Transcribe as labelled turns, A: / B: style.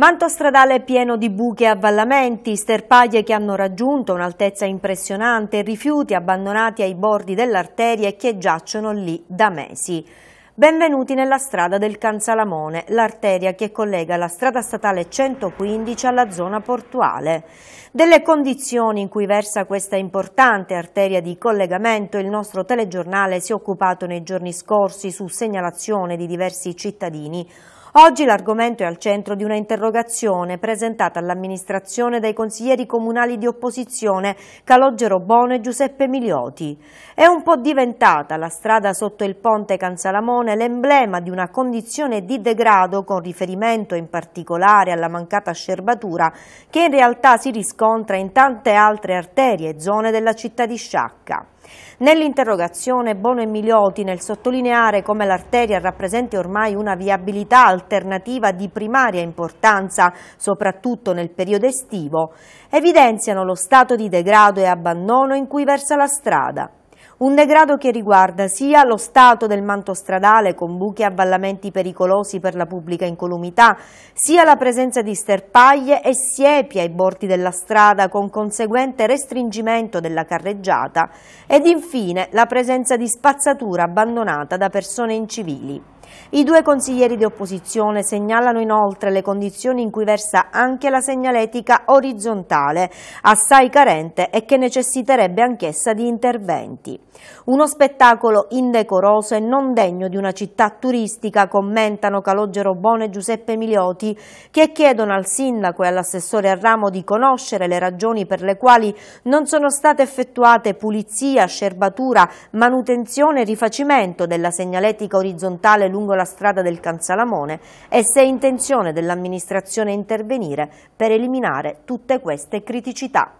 A: Manto stradale pieno di buche e avvallamenti, sterpaglie che hanno raggiunto un'altezza impressionante, rifiuti abbandonati ai bordi dell'arteria e che giacciono lì da mesi. Benvenuti nella strada del Canzalamone, l'arteria che collega la strada statale 115 alla zona portuale. Delle condizioni in cui versa questa importante arteria di collegamento il nostro telegiornale si è occupato nei giorni scorsi su segnalazione di diversi cittadini. Oggi l'argomento è al centro di una interrogazione presentata all'amministrazione dai consiglieri comunali di opposizione Calogero Bono e Giuseppe Milioti. È un po' diventata la strada sotto il ponte Cansalamone l'emblema di una condizione di degrado con riferimento in particolare alla mancata scerbatura che in realtà si riscontra in tante altre arterie e zone della città di Sciacca. Nell'interrogazione Bono e Milioti nel sottolineare come l'arteria rappresenti ormai una viabilità alternativa alternativa di primaria importanza, soprattutto nel periodo estivo, evidenziano lo stato di degrado e abbandono in cui versa la strada. Un degrado che riguarda sia lo stato del manto stradale con buchi e avvallamenti pericolosi per la pubblica incolumità, sia la presenza di sterpaglie e siepi ai bordi della strada con conseguente restringimento della carreggiata ed infine la presenza di spazzatura abbandonata da persone incivili. I due consiglieri di opposizione segnalano inoltre le condizioni in cui versa anche la segnaletica orizzontale, assai carente e che necessiterebbe anch'essa di interventi. Uno spettacolo indecoroso e non degno di una città turistica, commentano Calogero Bone e Giuseppe Milioti, che chiedono al sindaco e all'assessore Arramo di conoscere le ragioni per le quali non sono state effettuate pulizia, scerbatura, manutenzione e rifacimento della segnaletica orizzontale lungo lungo la strada del Canzalamone e se è intenzione dell'amministrazione intervenire per eliminare tutte queste criticità.